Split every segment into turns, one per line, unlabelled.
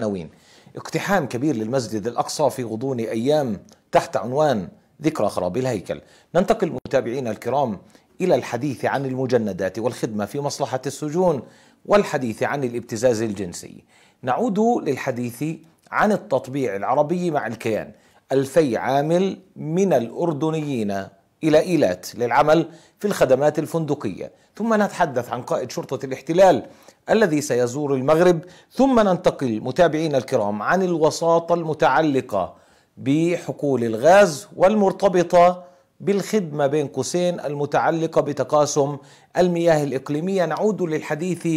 عناوين اقتحام كبير للمسجد الأقصى في غضون أيام تحت عنوان ذكرى خراب الهيكل ننتقل متابعينا الكرام إلى الحديث عن المجندات والخدمة في مصلحة السجون والحديث عن الابتزاز الجنسي نعود للحديث عن التطبيع العربي مع الكيان الفي عامل من الأردنيين إلى إيلات للعمل في الخدمات الفندقية ثم نتحدث عن قائد شرطة الاحتلال الذي سيزور المغرب ثم ننتقل متابعينا الكرام عن الوساطة المتعلقة بحقول الغاز والمرتبطة بالخدمة بين قوسين المتعلقة بتقاسم المياه الإقليمية نعود للحديث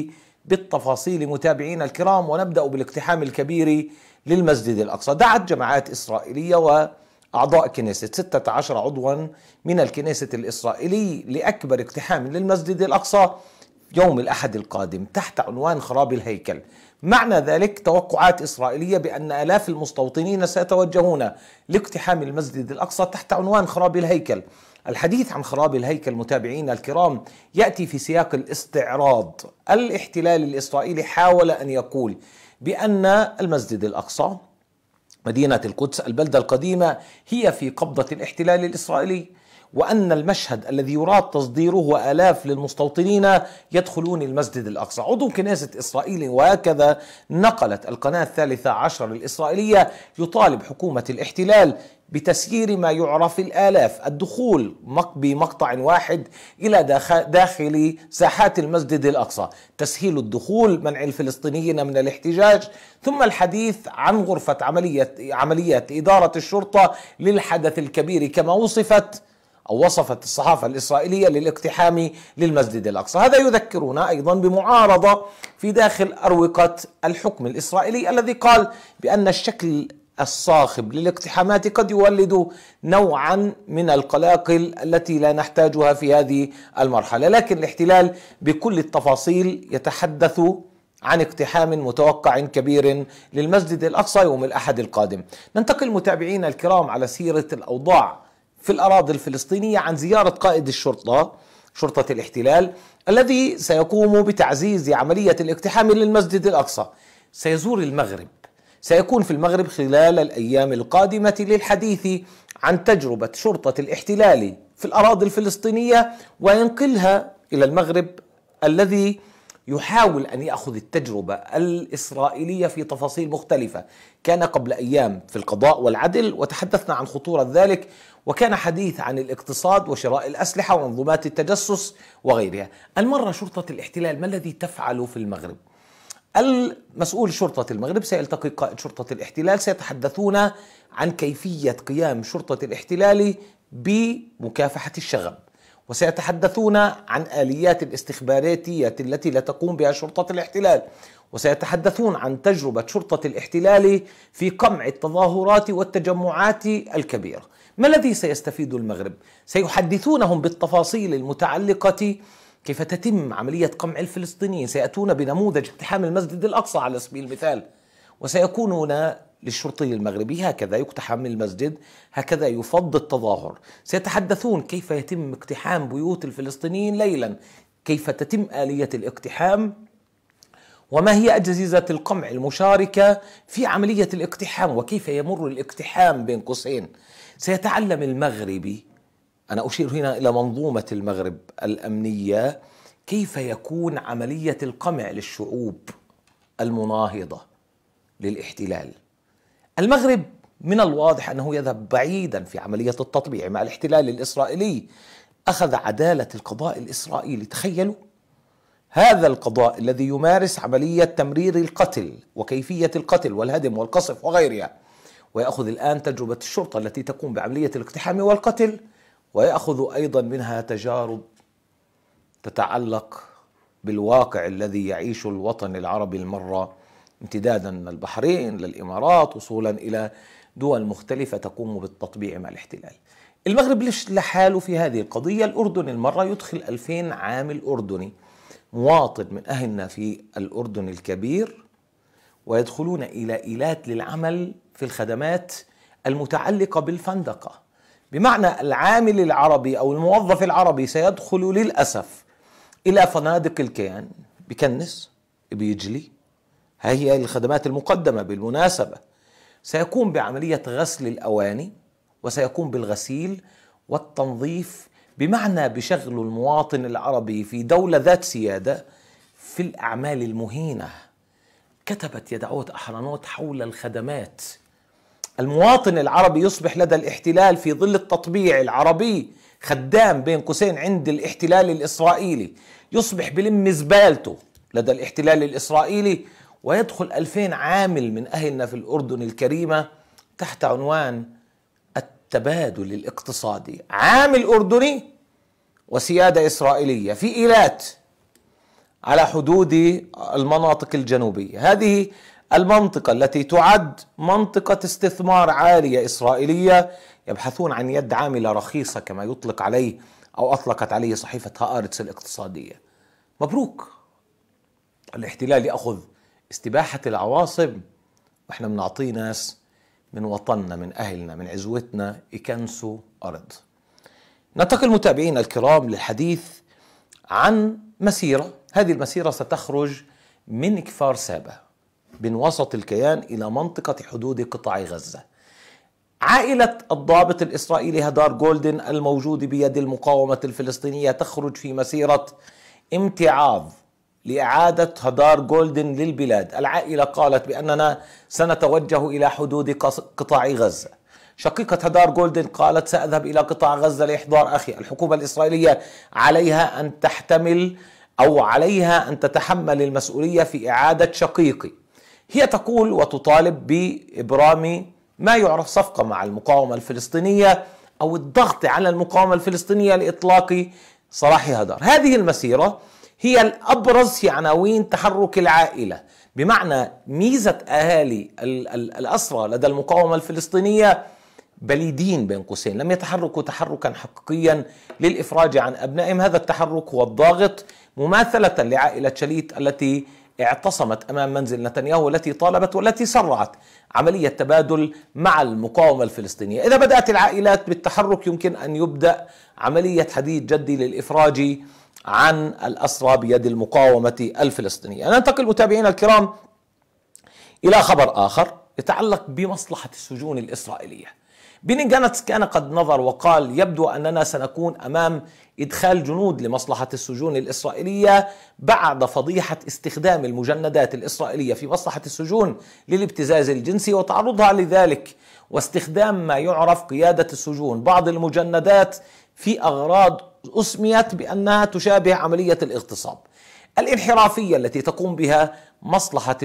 بالتفاصيل متابعينا الكرام ونبدأ بالاقتحام الكبير للمسجد الأقصى دعت جماعات إسرائيلية و أعضاء كنيسة 16 عضوا من الكنيسة الإسرائيلي لأكبر اقتحام للمسجد الأقصى يوم الأحد القادم تحت عنوان خراب الهيكل معنى ذلك توقعات إسرائيلية بأن آلاف المستوطنين سيتوجهون لاقتحام المسجد الأقصى تحت عنوان خراب الهيكل الحديث عن خراب الهيكل متابعينا الكرام يأتي في سياق الاستعراض الاحتلال الإسرائيلي حاول أن يقول بأن المسجد الأقصى مدينة القدس البلدة القديمة هي في قبضة الاحتلال الإسرائيلي وأن المشهد الذي يراد تصديره آلاف للمستوطنين يدخلون المسجد الأقصى عضو كنيسة إسرائيل وهكذا نقلت القناة الثالثة عشر الإسرائيلية يطالب حكومة الاحتلال بتسيير ما يعرف الآلاف الدخول بمقطع واحد إلى داخل ساحات المسجد الأقصى تسهيل الدخول منع الفلسطينيين من الاحتجاج ثم الحديث عن غرفة عملية, عملية إدارة الشرطة للحدث الكبير كما وصفت أو وصفت الصحافة الإسرائيلية للاقتحام للمسجد الأقصى هذا يذكرنا أيضا بمعارضة في داخل أروقة الحكم الإسرائيلي الذي قال بأن الشكل الصاخب للاقتحامات قد يولد نوعا من القلاقل التي لا نحتاجها في هذه المرحله، لكن الاحتلال بكل التفاصيل يتحدث عن اقتحام متوقع كبير للمسجد الاقصى يوم الاحد القادم. ننتقل متابعينا الكرام على سيره الاوضاع في الأراضي الفلسطينية عن زيارة قائد الشرطة شرطة الاحتلال الذي سيقوم بتعزيز عملية الاقتحام للمسجد الأقصى سيزور المغرب سيكون في المغرب خلال الأيام القادمة للحديث عن تجربة شرطة الاحتلال في الأراضي الفلسطينية وينقلها إلى المغرب الذي يحاول أن يأخذ التجربة الإسرائيلية في تفاصيل مختلفة كان قبل أيام في القضاء والعدل وتحدثنا عن خطورة ذلك وكان حديث عن الاقتصاد وشراء الأسلحة ومنظومات التجسس وغيرها المرة شرطة الاحتلال ما الذي تفعل في المغرب؟ المسؤول شرطة المغرب سيلتقي قائد شرطة الاحتلال سيتحدثون عن كيفية قيام شرطة الاحتلال بمكافحة الشغب وسيتحدثون عن آليات الاستخباراتية التي لا تقوم بها شرطة الاحتلال وسيتحدثون عن تجربة شرطة الاحتلال في قمع التظاهرات والتجمعات الكبيرة ما الذي سيستفيد المغرب؟ سيحدثونهم بالتفاصيل المتعلقة كيف تتم عملية قمع الفلسطينيين سيأتون بنموذج اقتحام المسجد الأقصى على سبيل المثال وسيكونون للشرطي المغربي هكذا يقتحم المسجد هكذا يفض التظاهر سيتحدثون كيف يتم اقتحام بيوت الفلسطينيين ليلا كيف تتم آلية الاقتحام وما هي أجهزة القمع المشاركة في عملية الاقتحام وكيف يمر الاقتحام بين قوسين سيتعلم المغربي أنا أشير هنا إلى منظومة المغرب الأمنية كيف يكون عملية القمع للشعوب المناهضة للاحتلال المغرب من الواضح انه يذهب بعيدا في عمليه التطبيع مع الاحتلال الاسرائيلي اخذ عداله القضاء الاسرائيلي تخيلوا هذا القضاء الذي يمارس عمليه تمرير القتل وكيفيه القتل والهدم والقصف وغيرها وياخذ الان تجربه الشرطه التي تقوم بعمليه الاقتحام والقتل وياخذ ايضا منها تجارب تتعلق بالواقع الذي يعيش الوطن العربي المره امتدادا من البحرين للإمارات وصولا إلى دول مختلفة تقوم بالتطبيع مع الاحتلال المغرب ليش لحاله في هذه القضية الأردن المرة يدخل 2000 عامل أردني مواطن من أهلنا في الأردن الكبير ويدخلون إلى إيلات للعمل في الخدمات المتعلقة بالفندقة بمعنى العامل العربي أو الموظف العربي سيدخل للأسف إلى فنادق الكيان بكنس بيجلي هي الخدمات المقدمة بالمناسبة سيقوم بعملية غسل الأواني وسيقوم بالغسيل والتنظيف بمعنى بشغل المواطن العربي في دولة ذات سيادة في الأعمال المهينة كتبت يدعوت أحرانوت حول الخدمات المواطن العربي يصبح لدى الاحتلال في ظل التطبيع العربي خدام بين قوسين عند الاحتلال الإسرائيلي يصبح بلم زبالته لدى الاحتلال الإسرائيلي ويدخل ألفين عامل من أهلنا في الأردن الكريمة تحت عنوان التبادل الاقتصادي عامل أردني وسيادة إسرائيلية في إيلات على حدود المناطق الجنوبية هذه المنطقة التي تعد منطقة استثمار عالية إسرائيلية يبحثون عن يد عاملة رخيصة كما يطلق عليه أو أطلقت عليه صحيفة هآرتس الاقتصادية مبروك الاحتلال يأخذ استباحة العواصم واحنا بنعطيه ناس من وطننا من أهلنا من عزوتنا يكنسوا أرض ننتقل متابعينا الكرام للحديث عن مسيرة هذه المسيرة ستخرج من كفار سابا من وسط الكيان إلى منطقة حدود قطاع غزة عائلة الضابط الإسرائيلي هدار جولدن الموجود بيد المقاومة الفلسطينية تخرج في مسيرة امتعاض لإعادة هدار جولدن للبلاد العائلة قالت بأننا سنتوجه إلى حدود قطاع غزة شقيقة هدار جولدن قالت سأذهب إلى قطاع غزة لإحضار أخي الحكومة الإسرائيلية عليها أن تحتمل أو عليها أن تتحمل المسؤولية في إعادة شقيقي هي تقول وتطالب بإبرام ما يعرف صفقة مع المقاومة الفلسطينية أو الضغط على المقاومة الفلسطينية لإطلاق صلاح هدار هذه المسيرة هي الأبرز في عناوين تحرك العائلة بمعنى ميزة أهالي الأسرى لدى المقاومة الفلسطينية بليدين بين قوسين لم يتحركوا تحركا حقيقيا للإفراج عن أبنائهم هذا التحرك هو الضاغط مماثلة لعائلة شليت التي اعتصمت امام منزل نتنياهو التي طالبت والتي سرعت عمليه تبادل مع المقاومه الفلسطينيه، اذا بدات العائلات بالتحرك يمكن ان يبدا عمليه حديد جدي للافراج عن الأسرى بيد المقاومة الفلسطينية ننتقل متابعينا الكرام إلى خبر آخر يتعلق بمصلحة السجون الإسرائيلية بيني جانتس كان قد نظر وقال يبدو أننا سنكون أمام إدخال جنود لمصلحة السجون الإسرائيلية بعد فضيحة استخدام المجندات الإسرائيلية في مصلحة السجون للابتزاز الجنسي وتعرضها لذلك واستخدام ما يعرف قيادة السجون بعض المجندات في أغراض أسميت بأنها تشابه عملية الاغتصاب الانحرافية التي تقوم بها مصلحة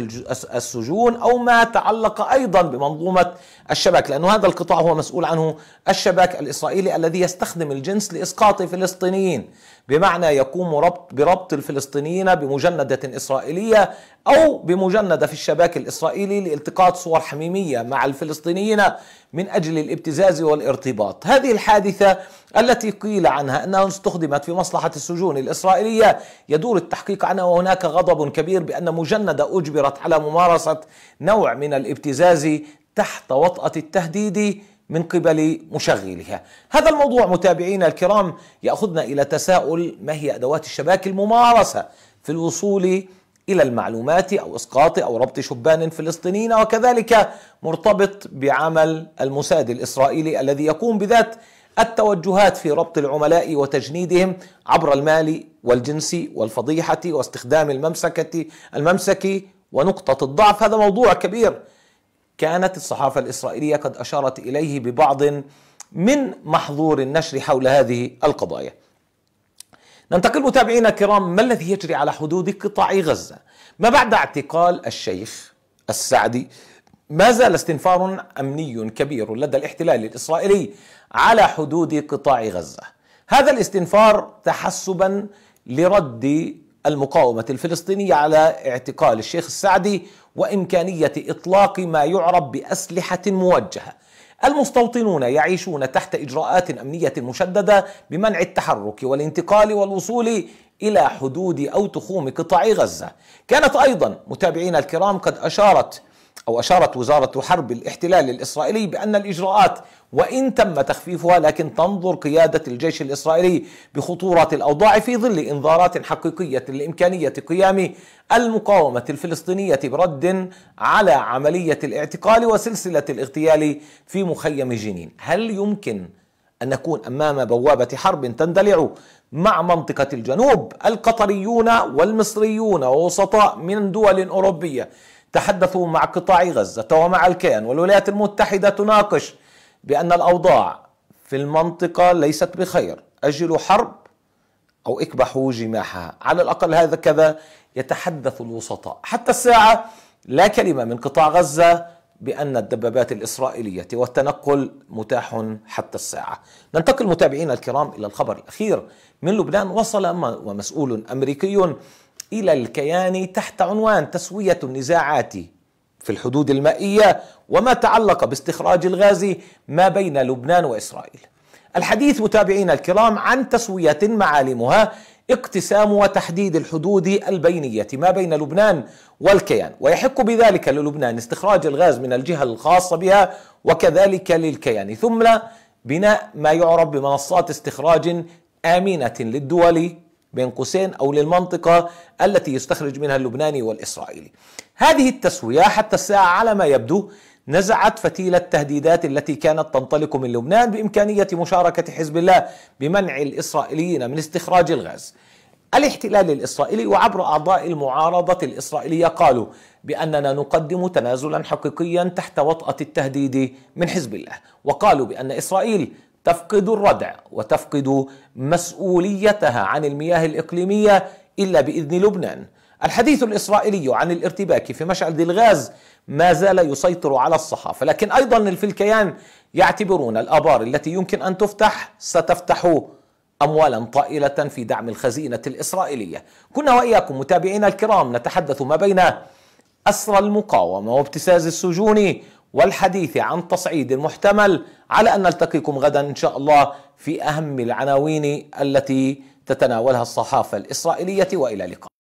السجون أو ما تعلق أيضا بمنظومة الشباك لأن هذا القطاع هو مسؤول عنه الشباك الإسرائيلي الذي يستخدم الجنس لإسقاط فلسطينيين بمعنى يقوم ربط بربط الفلسطينيين بمجندة إسرائيلية أو بمجندة في الشباك الإسرائيلي لالتقاط صور حميمية مع الفلسطينيين من أجل الابتزاز والارتباط هذه الحادثة التي قيل عنها أنها استخدمت في مصلحة السجون الإسرائيلية يدور التحقيق عنها وهناك غضب كبير بأن مجندة أجبرت على ممارسة نوع من الابتزاز تحت وطأة التهديد من قبل مشغلها هذا الموضوع متابعينا الكرام ياخذنا الى تساؤل ما هي ادوات الشباك الممارسه في الوصول الى المعلومات او اسقاط او ربط شبان فلسطينيين وكذلك مرتبط بعمل الموساد الاسرائيلي الذي يقوم بذات التوجهات في ربط العملاء وتجنيدهم عبر المال والجنس والفضيحه واستخدام الممسكه الممسكي ونقطه الضعف هذا موضوع كبير كانت الصحافة الإسرائيلية قد أشارت إليه ببعض من محظور النشر حول هذه القضايا ننتقل متابعينا الكرام ما الذي يجري على حدود قطاع غزة ما بعد اعتقال الشيخ السعدي ما زال استنفار أمني كبير لدى الاحتلال الإسرائيلي على حدود قطاع غزة هذا الاستنفار تحسبا لرد المقاومة الفلسطينية على اعتقال الشيخ السعدي وامكانيه اطلاق ما يعرب باسلحه موجهه المستوطنون يعيشون تحت اجراءات امنيه مشدده بمنع التحرك والانتقال والوصول الى حدود او تخوم قطاع غزه كانت ايضا متابعينا الكرام قد اشارت أو أشارت وزارة حرب الاحتلال الإسرائيلي بأن الإجراءات وإن تم تخفيفها لكن تنظر قيادة الجيش الإسرائيلي بخطورة الأوضاع في ظل إنذارات حقيقية لإمكانية قيام المقاومة الفلسطينية برد على عملية الاعتقال وسلسلة الاغتيال في مخيم جنين هل يمكن أن نكون أمام بوابة حرب تندلع مع منطقة الجنوب القطريون والمصريون ووسطاء من دول أوروبية تحدثوا مع قطاع غزة ومع الكيان والولايات المتحدة تناقش بأن الأوضاع في المنطقة ليست بخير أجلوا حرب أو اكبحوا جماحها على الأقل هذا كذا يتحدث الوسطاء حتى الساعة لا كلمة من قطاع غزة بأن الدبابات الإسرائيلية والتنقل متاح حتى الساعة ننتقل متابعينا الكرام إلى الخبر الأخير من لبنان وصل ومسؤول أمريكي إلى الكيان تحت عنوان تسوية النزاعات في الحدود المائية وما تعلق باستخراج الغاز ما بين لبنان وإسرائيل الحديث متابعينا الكرام عن تسوية معالمها اقتسام وتحديد الحدود البينية ما بين لبنان والكيان ويحق بذلك للبنان استخراج الغاز من الجهة الخاصة بها وكذلك للكيان ثم بناء ما يعرف بمنصات استخراج آمنة للدول بين قوسين أو للمنطقة التي يستخرج منها اللبناني والإسرائيلي هذه التسوية حتى الساعة على ما يبدو نزعت فتيل التهديدات التي كانت تنطلق من لبنان بإمكانية مشاركة حزب الله بمنع الإسرائيليين من استخراج الغاز الاحتلال الإسرائيلي وعبر أعضاء المعارضة الإسرائيلية قالوا بأننا نقدم تنازلا حقيقيا تحت وطأة التهديد من حزب الله وقالوا بأن إسرائيل تفقد الردع وتفقد مسؤوليتها عن المياه الإقليمية إلا بإذن لبنان الحديث الإسرائيلي عن الارتباك في مشعل الغاز ما زال يسيطر على الصحافة لكن أيضا الفلكيان يعتبرون الآبار التي يمكن أن تفتح ستفتح أموالا طائلة في دعم الخزينة الإسرائيلية كنا وإياكم متابعينا الكرام نتحدث ما بين أسرى المقاومة وابتساز السجون والحديث عن تصعيد محتمل على ان نلتقيكم غدا ان شاء الله في اهم العناوين التي تتناولها الصحافه الاسرائيليه والى اللقاء